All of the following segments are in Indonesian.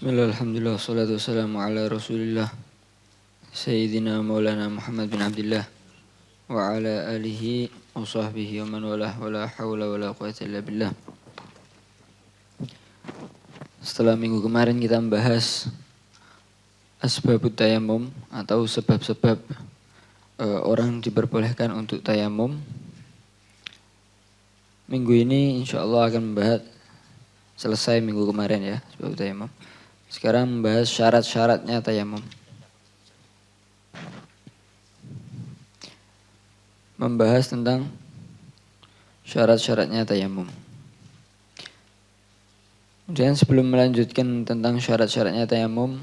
Bismillahirrahmanirrahim. ala Rasulillah Sayyidina Maulana Muhammad bin Abdullah wa ala alihi wa sahbihi wa man quwata illa billah. Setelah minggu kemarin kita membahas asbabut tayamum atau sebab-sebab e, orang diperbolehkan untuk tayamum. Minggu ini insya Allah akan membahas selesai minggu kemarin ya sebab tayamum sekarang membahas syarat-syaratnya tayamum. Membahas tentang syarat-syaratnya tayamum. Kemudian sebelum melanjutkan tentang syarat-syaratnya tayamum,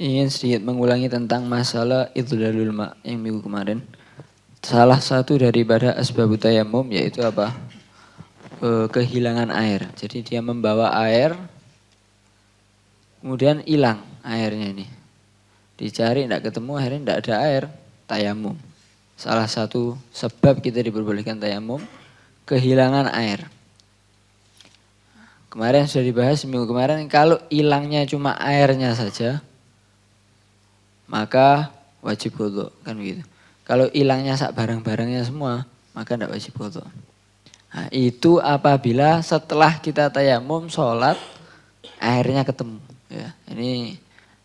ingin sedikit mengulangi tentang masalah idlalul ma' yang minggu kemarin. Salah satu daripada asbabut tayamum yaitu apa? E, kehilangan air. Jadi dia membawa air, kemudian hilang airnya ini. Dicari tidak ketemu, akhirnya tidak ada air, tayamum. Salah satu sebab kita diperbolehkan tayamum, kehilangan air. Kemarin sudah dibahas minggu kemarin, kalau hilangnya cuma airnya saja, maka wajib wudhu, kan begitu. Kalau hilangnya sak barang-barangnya semua, maka tidak wajib wudhu. Nah, itu apabila setelah kita tayamum sholat airnya ketemu. Ya, ini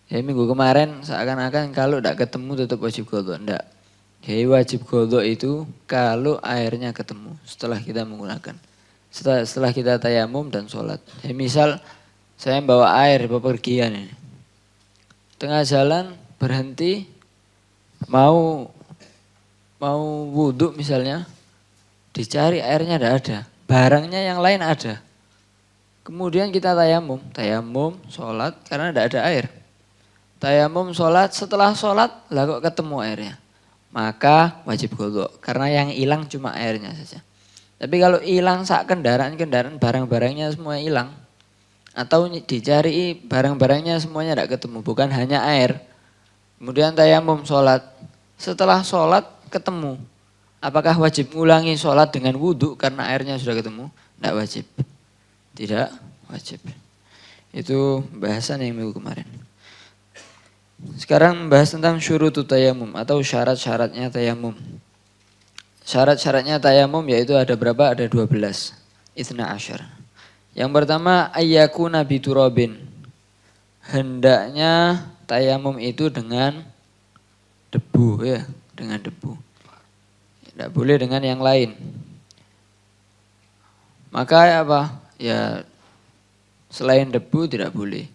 ya minggu kemarin seakan-akan kalau tidak ketemu tetap wajib kodok. Tidak. Jadi wajib kodok itu kalau airnya ketemu setelah kita menggunakan. Setelah, setelah kita tayamum dan sholat. Jadi misal saya bawa air bepergian ini. Tengah jalan berhenti mau mau wudhu misalnya Dicari airnya tidak ada. Barangnya yang lain ada. Kemudian kita tayamum. Tayamum, sholat, karena tidak ada air. Tayamum, sholat, setelah sholat, lalu ketemu airnya. Maka wajib godok. Karena yang hilang cuma airnya saja. Tapi kalau hilang saat kendaraan-kendaraan barang-barangnya semua hilang. Atau dicari barang-barangnya semuanya tidak ketemu. Bukan hanya air. Kemudian tayamum sholat. Setelah sholat ketemu. Apakah wajib mengulangi sholat dengan wudhu karena airnya sudah ketemu? Tidak wajib. Tidak wajib. Itu bahasan yang minggu kemarin. Sekarang membahas tentang syurutu tayamum atau syarat-syaratnya tayamum. Syarat-syaratnya tayamum yaitu ada berapa? Ada 12. Itna asyar. Yang pertama ayyaku nabi turabin. Hendaknya tayamum itu dengan debu ya, dengan debu. Tidak boleh dengan yang lain. Maka apa? Ya selain debu tidak boleh.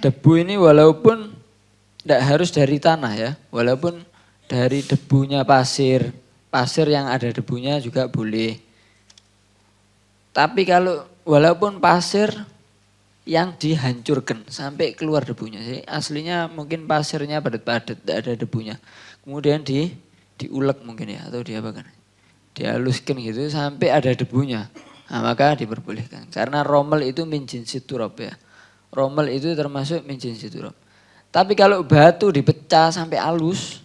Debu ini walaupun tidak harus dari tanah ya, walaupun dari debunya pasir, pasir yang ada debunya juga boleh. Tapi kalau walaupun pasir yang dihancurkan sampai keluar debunya. sih aslinya mungkin pasirnya padat-padat, tidak ada debunya. Kemudian di diulek mungkin ya atau dia bahkan dihaluskan gitu sampai ada debunya nah, maka diperbolehkan karena romel itu minjin jinsi ya romel itu termasuk minjin jinsi tapi kalau batu dipecah sampai halus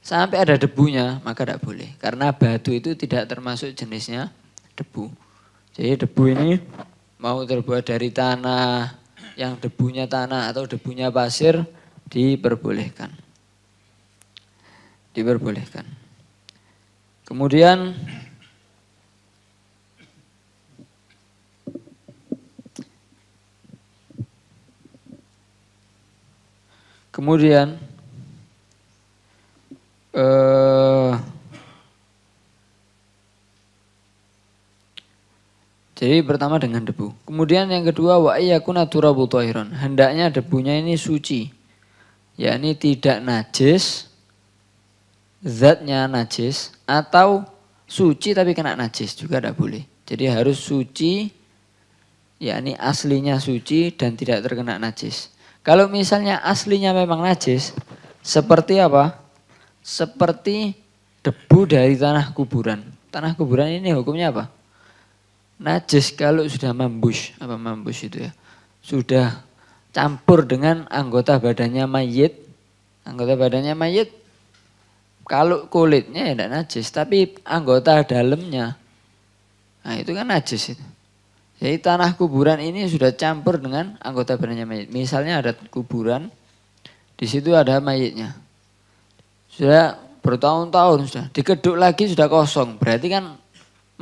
sampai ada debunya maka tidak boleh karena batu itu tidak termasuk jenisnya debu jadi debu ini mau terbuat dari tanah yang debunya tanah atau debunya pasir diperbolehkan diperbolehkan. Kemudian Kemudian eh, Jadi pertama dengan debu. Kemudian yang kedua wa yakuna turabu Hendaknya debunya ini suci. yakni tidak najis zatnya najis atau suci tapi kena najis juga tidak boleh. Jadi harus suci, yakni aslinya suci dan tidak terkena najis. Kalau misalnya aslinya memang najis, seperti apa? Seperti debu dari tanah kuburan. Tanah kuburan ini hukumnya apa? Najis kalau sudah membus, apa membus itu ya? Sudah campur dengan anggota badannya mayit. Anggota badannya mayit kalau kulitnya ya tidak najis, tapi anggota dalamnya. Nah itu kan najis itu. Jadi tanah kuburan ini sudah campur dengan anggota badannya mayit. Misalnya ada kuburan, di situ ada mayitnya. Sudah bertahun-tahun sudah, dikeduk lagi sudah kosong. Berarti kan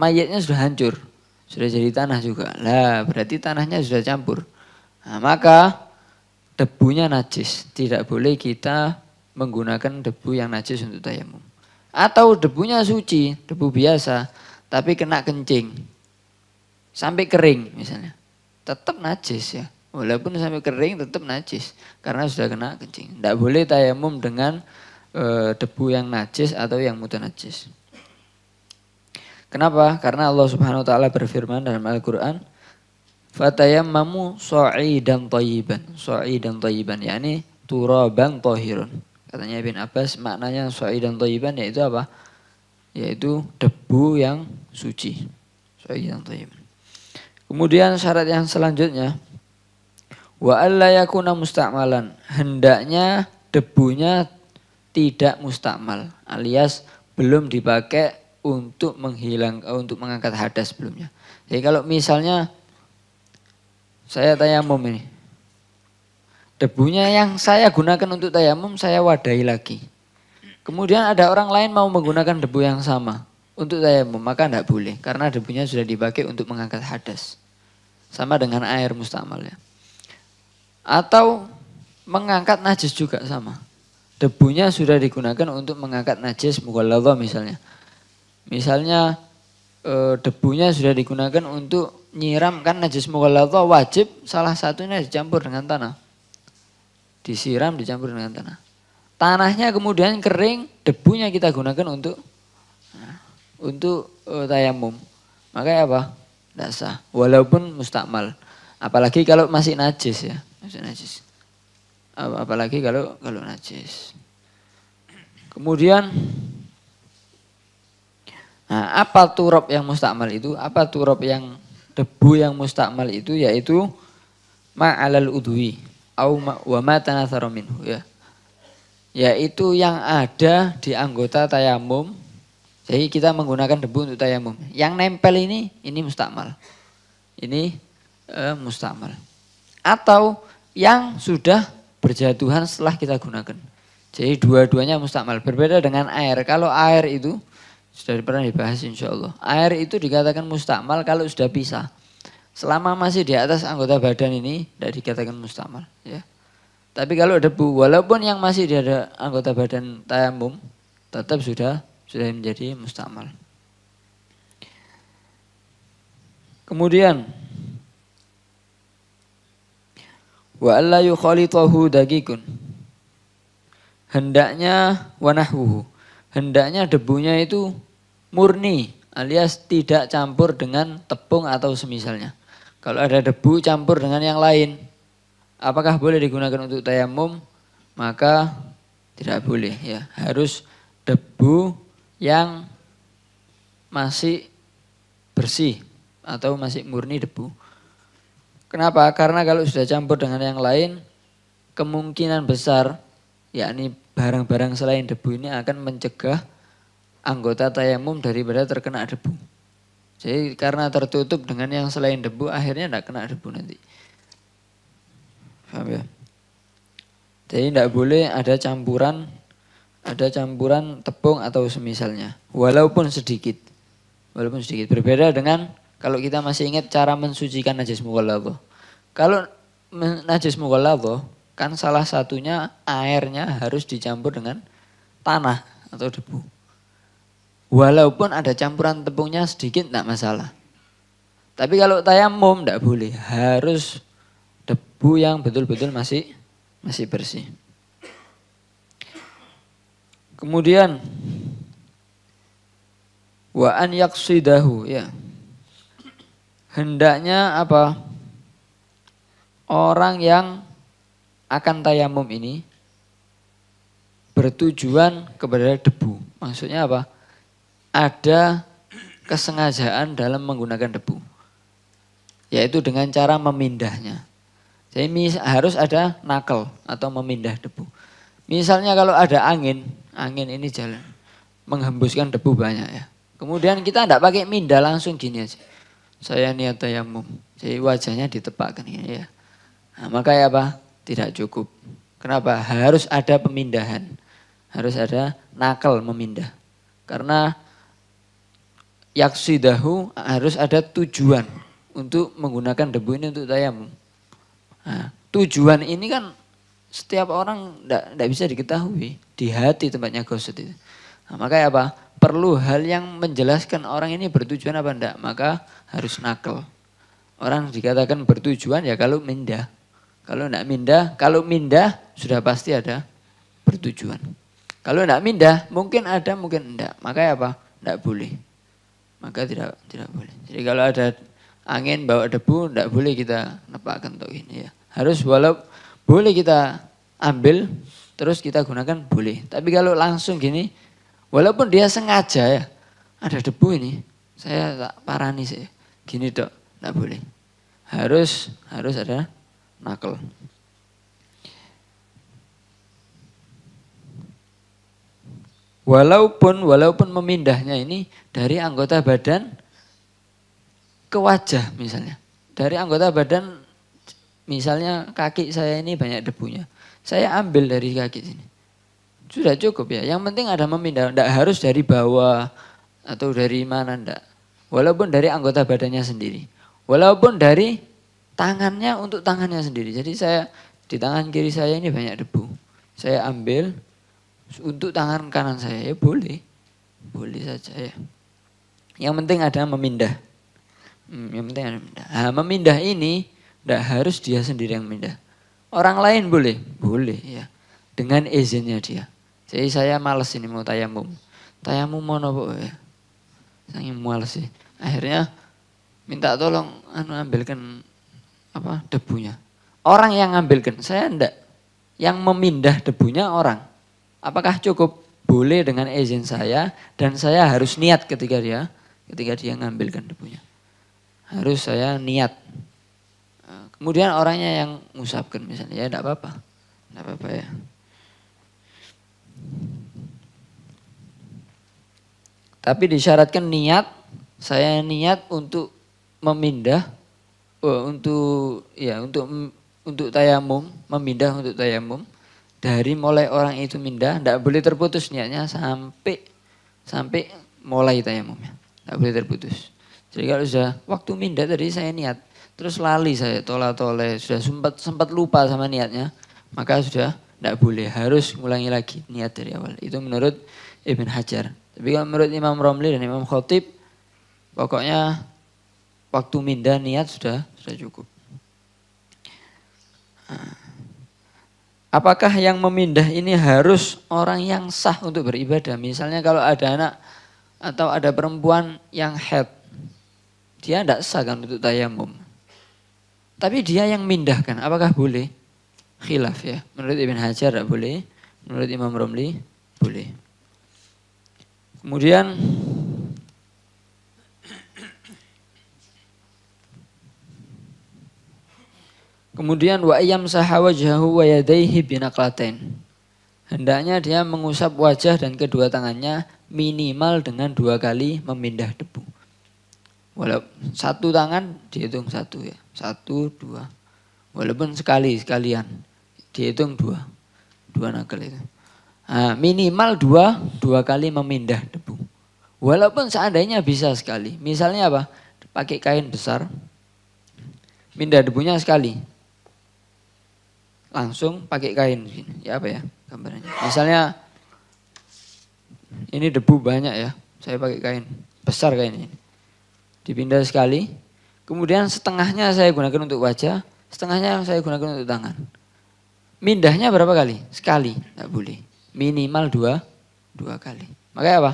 mayitnya sudah hancur. Sudah jadi tanah juga. Lah, berarti tanahnya sudah campur. Nah, maka debunya najis, tidak boleh kita menggunakan debu yang najis untuk tayamum. Atau debunya suci, debu biasa, tapi kena kencing. Sampai kering misalnya. Tetap najis ya. Walaupun sampai kering tetap najis. Karena sudah kena kencing. Tidak boleh tayamum dengan e, debu yang najis atau yang najis Kenapa? Karena Allah subhanahu wa ta'ala berfirman dalam Al-Quran. Fatayammamu so'idan tayyiban. dan tayyiban. yakni turaban tohirun. Katanya Ibn Abbas maknanya suai dan toiban yaitu apa? Yaitu debu yang suci. suai dan toiban. Kemudian syarat yang selanjutnya. Wa alla yakuna mustakmalan. Hendaknya debunya tidak mustakmal alias belum dipakai untuk menghilang untuk mengangkat hadas sebelumnya. Jadi kalau misalnya saya tanya mom ini, Debunya yang saya gunakan untuk tayamum saya wadahi lagi. Kemudian ada orang lain mau menggunakan debu yang sama untuk tayamum, maka tidak boleh. Karena debunya sudah dipakai untuk mengangkat hadas. Sama dengan air mustamal ya Atau mengangkat najis juga sama. Debunya sudah digunakan untuk mengangkat najis mughalladha misalnya. Misalnya e, debunya sudah digunakan untuk nyiramkan najis mughalladha wajib salah satunya dicampur dengan tanah disiram dicampur dengan tanah. Tanahnya kemudian kering, debunya kita gunakan untuk nah, untuk uh, tayamum. maka apa? Tidak sah. Walaupun mustakmal. Apalagi kalau masih najis ya. Masih najis. Apalagi kalau kalau najis. Kemudian nah, apa turup yang mustakmal itu? Apa turup yang debu yang mustakmal itu yaitu ma'alal udwi au wa ya. Yaitu yang ada di anggota tayamum. Jadi kita menggunakan debu untuk tayamum. Yang nempel ini ini mustakmal. Ini eh, mustakmal. Atau yang sudah berjatuhan setelah kita gunakan. Jadi dua-duanya mustakmal. Berbeda dengan air. Kalau air itu sudah pernah dibahas insya Allah. Air itu dikatakan mustakmal kalau sudah pisah. Selama masih di atas anggota badan ini tidak dikatakan mustamal Ya. Tapi kalau debu, walaupun yang masih di ada anggota badan tayamum, tetap sudah sudah menjadi mustamal. Kemudian wa alla yukhalitahu dagikun. Hendaknya wanahuhu Hendaknya debunya itu murni alias tidak campur dengan tepung atau semisalnya. Kalau ada debu campur dengan yang lain, apakah boleh digunakan untuk tayamum? Maka tidak boleh ya. Harus debu yang masih bersih atau masih murni debu. Kenapa? Karena kalau sudah campur dengan yang lain, kemungkinan besar yakni barang-barang selain debu ini akan mencegah anggota tayamum daripada terkena debu. Jadi karena tertutup dengan yang selain debu, akhirnya tidak kena debu nanti. Faham ya? Jadi tidak boleh ada campuran, ada campuran tepung atau semisalnya. Walaupun sedikit. Walaupun sedikit. Berbeda dengan kalau kita masih ingat cara mensucikan najis mughalladhah. Kalau najis mughalladhah, kan salah satunya airnya harus dicampur dengan tanah atau debu. Walaupun ada campuran tepungnya sedikit tidak masalah. Tapi kalau tayamum tidak boleh, harus debu yang betul-betul masih masih bersih. Kemudian wa an yaksidahu ya. Hendaknya apa? Orang yang akan tayamum ini bertujuan kepada debu. Maksudnya apa? ada kesengajaan dalam menggunakan debu. Yaitu dengan cara memindahnya. Jadi harus ada nakel atau memindah debu. Misalnya kalau ada angin, angin ini jalan menghembuskan debu banyak ya. Kemudian kita tidak pakai minda langsung gini aja. Saya niat tayamum. Jadi wajahnya ditepakkan ya. Nah, maka ya apa? Tidak cukup. Kenapa? Harus ada pemindahan. Harus ada nakel memindah. Karena yaksidahu harus ada tujuan untuk menggunakan debu ini untuk tayamum. Nah, tujuan ini kan setiap orang tidak bisa diketahui di hati tempatnya gosut itu. Nah, makanya apa? Perlu hal yang menjelaskan orang ini bertujuan apa enggak. Maka harus nakal. Orang dikatakan bertujuan ya kalau mindah. Kalau enggak mindah, kalau mindah sudah pasti ada bertujuan. Kalau enggak mindah mungkin ada mungkin tidak. Maka apa? Tidak boleh maka tidak tidak boleh. Jadi kalau ada angin bawa debu, tidak boleh kita nepakkan untuk ini ya. Harus walau boleh kita ambil, terus kita gunakan boleh. Tapi kalau langsung gini, walaupun dia sengaja ya, ada debu ini, saya tak parani sih. Gini dok, tidak boleh. Harus harus ada nakal. Walaupun walaupun memindahnya ini dari anggota badan ke wajah misalnya. Dari anggota badan misalnya kaki saya ini banyak debunya. Saya ambil dari kaki sini. Sudah cukup ya. Yang penting ada memindah. Tidak harus dari bawah atau dari mana tidak Walaupun dari anggota badannya sendiri. Walaupun dari tangannya untuk tangannya sendiri. Jadi saya di tangan kiri saya ini banyak debu. Saya ambil, untuk tangan kanan saya ya boleh boleh saja ya yang penting ada memindah hmm, yang penting ada memindah nah, memindah ini tidak harus dia sendiri yang memindah orang lain boleh boleh ya dengan izinnya dia jadi saya males ini mau tayamum tayamum mau nopo ya saya males sih akhirnya minta tolong anu ambilkan apa debunya orang yang ambilkan saya ndak yang memindah debunya orang Apakah cukup boleh dengan izin saya dan saya harus niat ketika dia ketika dia ngambilkan debunya. Harus saya niat. Eh, kemudian orangnya yang ngusapkan misalnya ya tidak apa-apa. Tidak apa-apa ya. Tapi disyaratkan niat, saya niat untuk memindah eh, untuk ya untuk untuk tayamum, memindah untuk tayamum dari mulai orang itu mindah, tidak boleh terputus niatnya sampai sampai mulai tayamumnya. Tidak boleh terputus. Jadi kalau sudah waktu mindah tadi saya niat, terus lali saya tola-tole, sudah sempat sempat lupa sama niatnya, maka sudah tidak boleh, harus ngulangi lagi niat dari awal. Itu menurut Ibn Hajar. Tapi kalau menurut Imam Romli dan Imam Khotib, pokoknya waktu mindah niat sudah sudah cukup. Ah. Apakah yang memindah ini harus orang yang sah untuk beribadah? Misalnya kalau ada anak atau ada perempuan yang head, dia tidak sah kan untuk tayamum. Tapi dia yang mindahkan, apakah boleh? Khilaf ya, menurut Ibn Hajar tidak boleh, menurut Imam Romli boleh. Kemudian Kemudian wa ayam sahawajhahu wa yadaihi binaklaten. Hendaknya dia mengusap wajah dan kedua tangannya minimal dengan dua kali memindah debu. Walau satu tangan dihitung satu ya, satu dua. Walaupun sekali sekalian dihitung dua, dua nakal itu. Nah, minimal dua dua kali memindah debu. Walaupun seandainya bisa sekali, misalnya apa? Pakai kain besar, pindah debunya sekali, langsung pakai kain. Ya apa ya gambarnya? Misalnya ini debu banyak ya, saya pakai kain. Besar kain ini Dipindah sekali, kemudian setengahnya saya gunakan untuk wajah, setengahnya saya gunakan untuk tangan. Mindahnya berapa kali? Sekali, tak boleh. Minimal dua, dua kali. Makanya apa?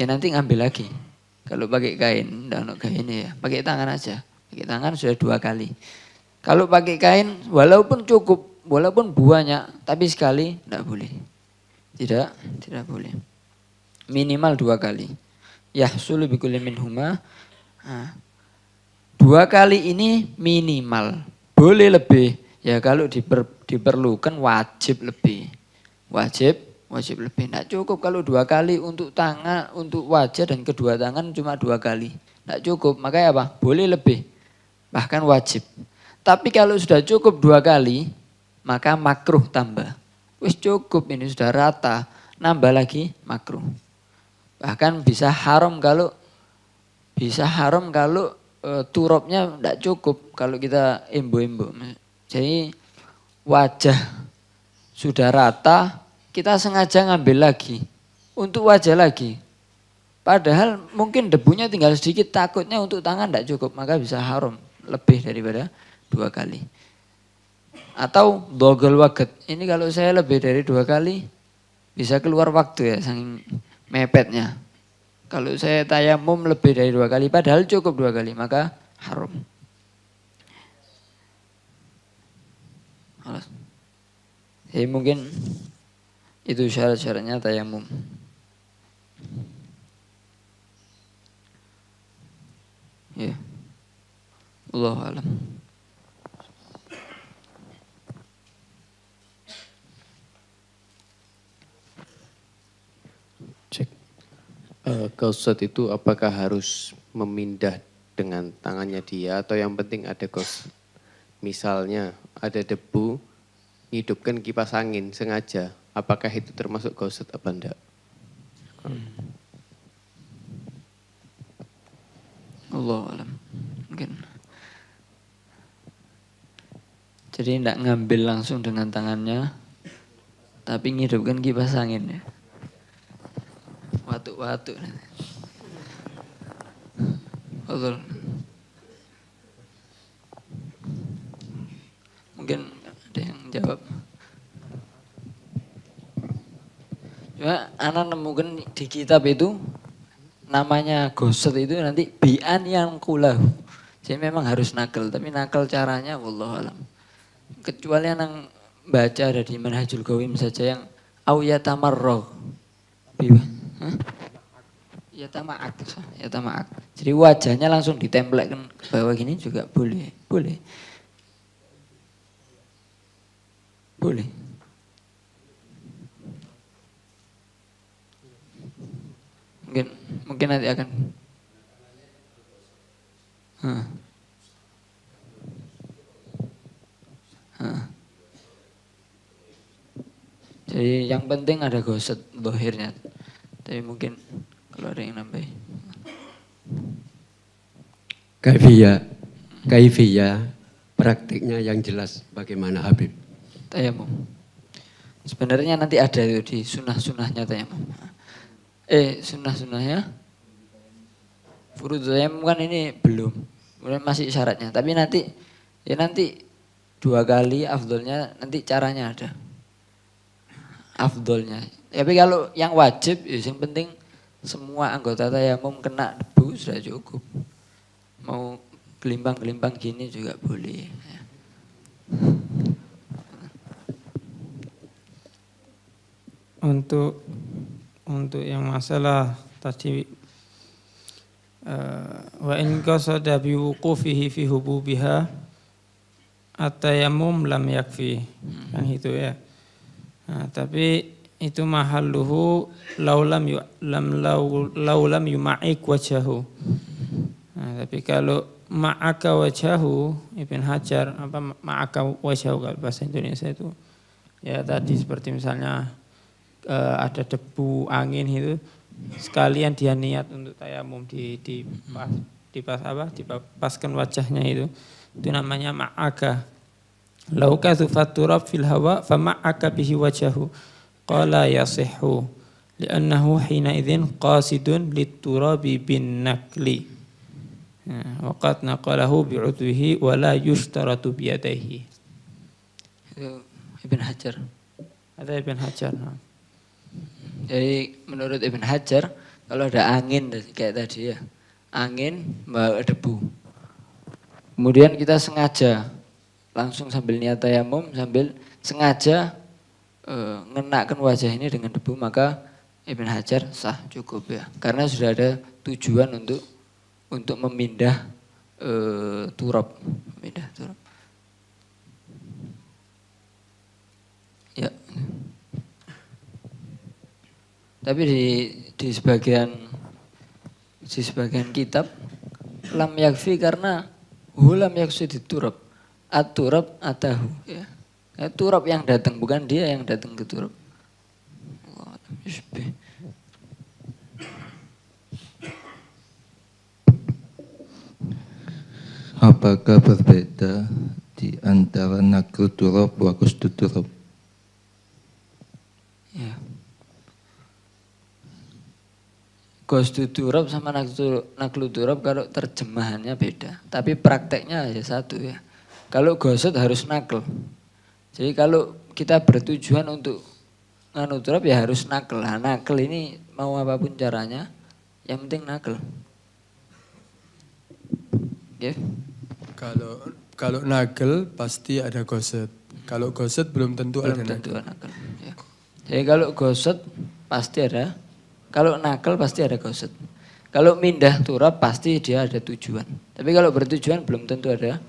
Ya nanti ngambil lagi. Kalau pakai kain, dan kainnya ya, pakai tangan aja. Pakai tangan sudah dua kali. Kalau pakai kain, walaupun cukup walaupun buahnya, tapi sekali tidak boleh. Tidak, tidak boleh. Minimal dua kali. Ya, sulu bikuli minhuma. Dua kali ini minimal. Boleh lebih. Ya kalau diper, diperlukan wajib lebih. Wajib wajib lebih. Tidak cukup kalau dua kali untuk tangan, untuk wajah dan kedua tangan cuma dua kali. Tidak cukup, makanya apa? Boleh lebih, bahkan wajib. Tapi kalau sudah cukup dua kali, maka makruh tambah. Wis cukup ini sudah rata, nambah lagi makruh. Bahkan bisa haram kalau bisa haram kalau e, turupnya tidak cukup kalau kita embo-embo. Jadi wajah sudah rata, kita sengaja ngambil lagi untuk wajah lagi. Padahal mungkin debunya tinggal sedikit, takutnya untuk tangan tidak cukup, maka bisa haram lebih daripada dua kali atau dogel waget. Ini kalau saya lebih dari dua kali bisa keluar waktu ya saking mepetnya. Kalau saya tayamum lebih dari dua kali, padahal cukup dua kali, maka haram. Jadi eh, mungkin itu syarat-syaratnya tayamum. Ya. Allah alam. Eh, Kalau Ustadz itu apakah harus memindah dengan tangannya dia atau yang penting ada kos misalnya ada debu hidupkan kipas angin sengaja apakah itu termasuk gosot apa enggak Allah alam mungkin jadi tidak ngambil langsung dengan tangannya tapi ngidupkan kipas angin ya batuk. Betul. Mungkin ada yang jawab. Cuma anak nemukan di kitab itu namanya goset itu nanti bian yang kulahu. Jadi memang harus nakal, tapi nakal caranya Allah alam. Kecuali yang baca dari Manhajul Gawim saja yang au yatamarrah. Hah? ya tamak ya tamak jadi wajahnya langsung ditempelkan ke bawah gini juga boleh boleh boleh mungkin mungkin nanti akan Hah. Hah. Jadi yang penting ada goset dohirnya. Tapi mungkin kalau ada yang nambah. Kaifia, kaifia, praktiknya yang jelas bagaimana Habib? Tayamum. Sebenarnya nanti ada itu di sunnah-sunnahnya tayamum. Eh, sunnah-sunnahnya? Furud tayamum kan ini belum. Kemudian masih syaratnya. Tapi nanti, ya nanti dua kali afdolnya nanti caranya ada. Afdolnya. Tapi kalau yang wajib, ya yang penting semua anggota tayamum kena debu sudah cukup. Mau gelimbang-gelimbang gini juga boleh. Ya. Untuk untuk yang masalah tadi eh, wa in qasada bi wuqufihi fi hububiha atayamum lam yakfi hmm. kan itu ya nah, tapi itu mahaluhu laulam yu, lam lau, laulam yuma'ik wajahu. Nah, tapi kalau ma'aka wajahu Ibn Hajar apa ma'aka wajahu kalau bahasa Indonesia itu ya tadi seperti misalnya e, ada debu angin itu sekalian dia niat untuk tayamum di di pas, di pas apa di dipaskan wajahnya itu itu namanya ma'aka lauka zufaturab fil hawa fa ma'aka bihi wajahu qala yasihu li'annahu hina idzin qasidun liturabi bin nakli ya, wa qad naqalahu bi'udwihi wa la yushtaratu yadayhi Ibn Hajar ada Ibn Hajar nah. jadi menurut Ibn Hajar kalau ada angin kayak tadi ya angin bawa debu kemudian kita sengaja langsung sambil niat tayamum sambil sengaja E, ngenakkan wajah ini dengan debu maka Ibn Hajar sah cukup ya. Karena sudah ada tujuan untuk untuk memindah e, turab, memindah turab. Ya. Tapi di di sebagian di sebagian kitab lam yakfi karena hulam yakfi diturab at-turab atahu ya. Ya, eh, turab yang datang, bukan dia yang datang ke turab. Apakah berbeda di antara nakru turab wa kustu turab? Ya. Kustu turab sama nakru turab kalau terjemahannya beda. Tapi prakteknya aja satu ya. Kalau gosut harus nakl. Jadi kalau kita bertujuan untuk nganu drop ya harus nakel. Nah, nakel ini mau apapun caranya, yang penting nakel. Okay. Kalau kalau nakel pasti ada goset. Kalau goset belum tentu belum ada tentu nakel. nakel. Ya. Jadi kalau goset pasti ada. Kalau nakel pasti ada goset. Kalau mindah turap pasti dia ada tujuan. Tapi kalau bertujuan belum tentu ada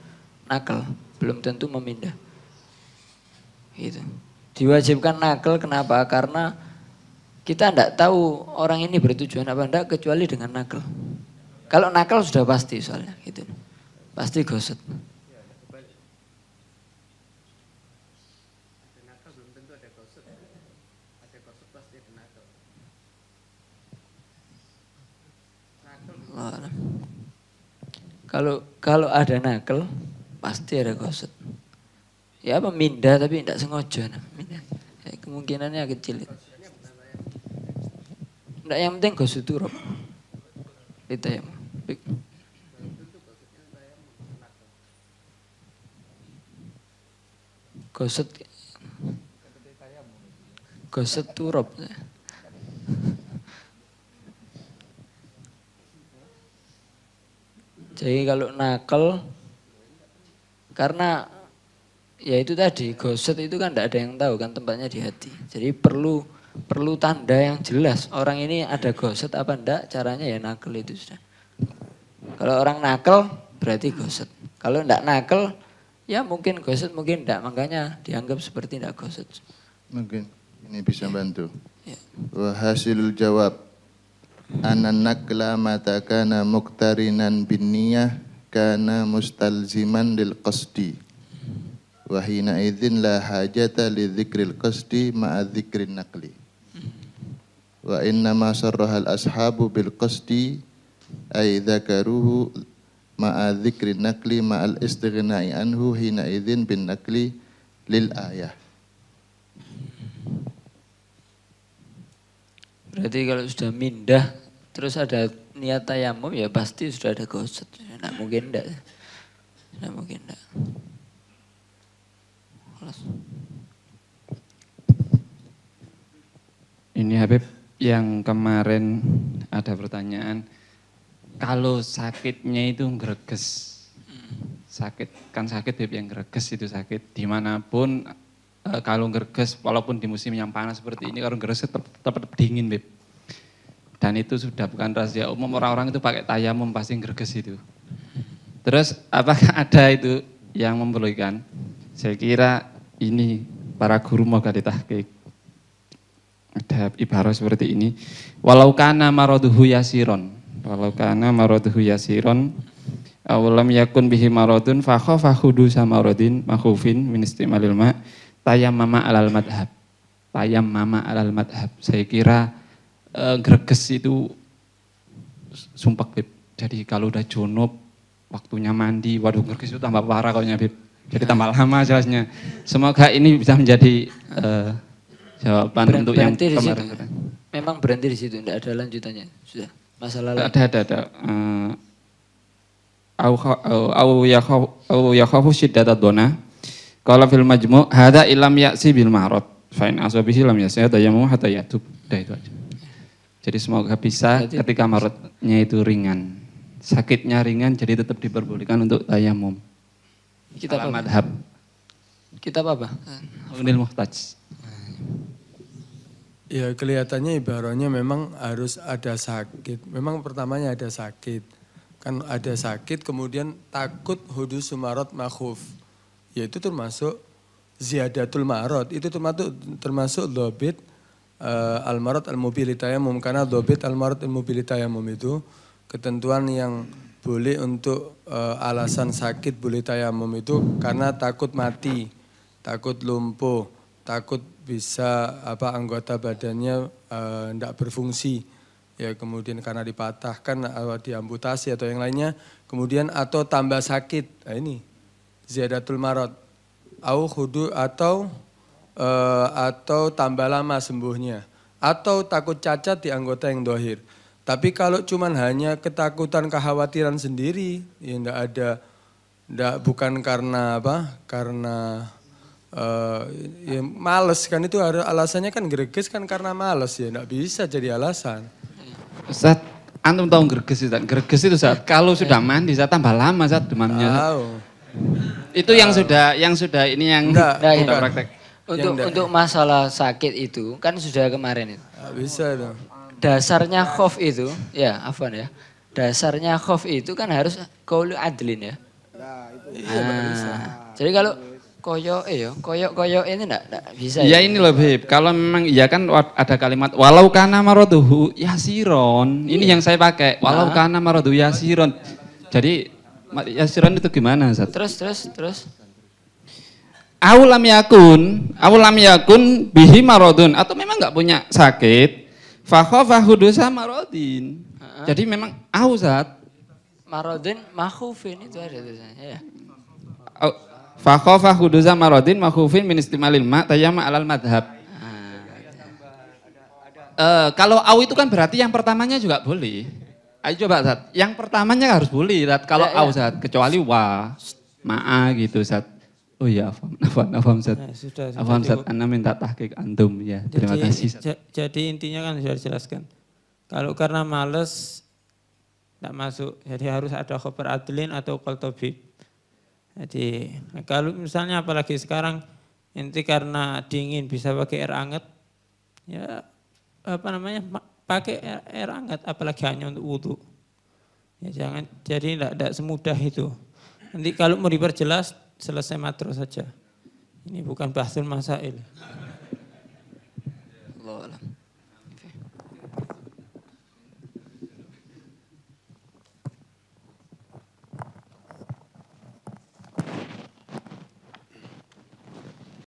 nakal, belum tentu memindah. Gitu. Diwajibkan nakal kenapa? Karena kita tidak tahu orang ini bertujuan apa enggak kecuali dengan nakal. Kalau nakal sudah pasti soalnya gitu. Pasti gosot. Kalau kalau ada nakal pasti ada gosip ya apa minda tapi tidak sengaja nah. Ya, kemungkinannya kecil Tidak yang penting gosok turap. Itu ya. goset gosok turup Jadi kalau nakal karena ya itu tadi goset itu kan tidak ada yang tahu kan tempatnya di hati jadi perlu perlu tanda yang jelas orang ini ada goset apa enggak caranya ya nakel itu sudah kalau orang nakel berarti goset kalau enggak nakel ya mungkin goset mungkin enggak makanya dianggap seperti enggak goset mungkin ini bisa ya. bantu ya. hasil jawab anak nakla karena muktarinan biniyah karena mustalziman lil qasdi Wahina izin idzin la hajata li dzikril qasdi ma'a dzikrin naqli wa inna ma sarraha al ashabu bil qasdi ay dzakaruhu ma'a dzikrin naqli ma'al istighna'i anhu hina idzin bin naqli lil ayah Berarti kalau sudah mindah terus ada niat tayamum ya pasti sudah ada gosot. Tidak ya, mungkin enggak. Tidak mungkin enggak. Kelas. Ini Habib yang kemarin ada pertanyaan kalau sakitnya itu greges sakit kan sakit Habib yang greges itu sakit dimanapun eh, kalau greges walaupun di musim yang panas seperti ini kalau greges tetap, tetap dingin Habib dan itu sudah bukan rahasia umum orang-orang itu pakai tayamum pasti greges itu terus apakah ada itu yang memerlukan saya kira ini para guru mau moga ditahkik. Ada ibarat seperti ini. Walau kana maraduhu yasiron. Walau kana maraduhu yasiron. Awalam yakun bihi maradun fakhofa sama samaradin makhufin min istimalil ma. Tayam mama alal madhab. Tayam mama alal madhab. Saya kira eh, greges itu sumpah bib. Jadi kalau udah junub waktunya mandi, waduh greges itu tambah parah kalau nyabib jadi tambah lama jelasnya. Semoga ini bisa menjadi uh, jawaban Ber untuk yang di kemarin. Situ. Memang berhenti di situ, tidak ada lanjutannya. Sudah masalah lain. Ada, ada, ada. Eh, au yakhafu syiddata dona. Kalau film majmu' hada ilam yaksi bil marot Fa'in aswabihi lam ya'si hada yamu hata yatub. Dah itu aja. Jadi semoga bisa ketika marotnya itu ringan. Sakitnya ringan jadi tetap diperbolehkan untuk tayamum. Kitab Al Madhab. Kitab apa? Eh, Unil Muhtaj. Eh. Ya kelihatannya ibaratnya memang harus ada sakit. Memang pertamanya ada sakit. Kan ada sakit kemudian takut hudus sumarot makhuf. Yaitu termasuk ziyadatul marot. Itu termasuk termasuk dobit uh, al-marot al-mobilitayamum. Karena dobit al-marot al-mobilitayamum itu ketentuan yang boleh untuk uh, alasan sakit boleh tayamum itu karena takut mati, takut lumpuh, takut bisa apa anggota badannya tidak eh, uh, berfungsi ya kemudian karena dipatahkan atau eh, diamputasi atau yang lainnya kemudian atau tambah sakit nah, ini ziyadatul marot au hudu atau uh, atau tambah lama sembuhnya atau takut cacat di anggota yang dohir tapi kalau cuman hanya ketakutan, kekhawatiran sendiri, ya enggak ada, enggak, bukan karena apa, karena uh, ya males kan itu alasannya kan greges kan karena males ya, enggak bisa jadi alasan. Ustaz, antum tahu greges itu, greges itu saat kalau sudah mandi saya tambah lama saat demamnya. Tahu. Itu yang sudah, yang sudah ini yang enggak, enggak, enggak. praktek. Untuk, untuk masalah sakit itu kan sudah kemarin itu. bisa dong dasarnya nah, khof iya. itu, ya afwan ya. Dasarnya khof itu kan harus kaulu adlin ya. Nah, itu nah, iya, jadi kalau koyo eh ya, koyo koyo ini enggak, enggak bisa. Ya, ya ini loh Bib, kalau memang iya kan ada kalimat walau karena maroduhu yasiron. Ini iya. yang saya pakai, walau nah. kana maroduhu yasiron. Jadi yasiron itu gimana, Ustaz? Terus terus terus. Aulam yakun, aulam yakun bihi marodun atau memang enggak punya sakit Fakhofa hudusa marodin. Jadi memang ahuzat. Marodin makhufin itu ada tulisannya ya. Fakhofa hudusa marodin makhufin min istimalil ma tayama alal madhab. Uh, eh, kalau au itu kan berarti yang pertamanya juga boleh. Ayo coba Zat. Yang pertamanya harus boleh Zat. Kalau ya, au Zat. Kecuali wa. Ma'a gitu Zat. Oh iya, afam, afam, afam Zat. Ya, sudah, sudah afam Anda minta tahqiq antum ya. Jadi, Terima kasih. Jadi intinya kan sudah dijelaskan. Kalau karena males, tidak masuk. Jadi harus ada khobar adlin atau kol Jadi nah, kalau misalnya apalagi sekarang inti karena dingin bisa pakai air anget, ya apa namanya pakai air, air anget apalagi hanya untuk wudhu. Ya jangan jadi tidak semudah itu. Nanti kalau mau diperjelas selesai matro saja. Ini bukan bahasul masail.